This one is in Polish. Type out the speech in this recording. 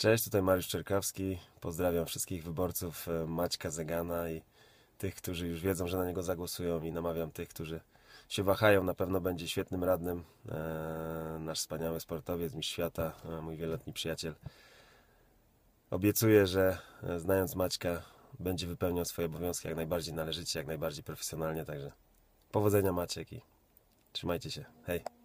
Cześć, tutaj Mariusz Czerkawski. Pozdrawiam wszystkich wyborców e, Maćka Zegana i tych, którzy już wiedzą, że na niego zagłosują i namawiam tych, którzy się wahają. Na pewno będzie świetnym radnym e, nasz wspaniały sportowiec, mistrz świata, e, mój wieloletni przyjaciel. Obiecuję, że znając Maćka będzie wypełniał swoje obowiązki jak najbardziej należycie, jak najbardziej profesjonalnie, także powodzenia Maciek i trzymajcie się. Hej!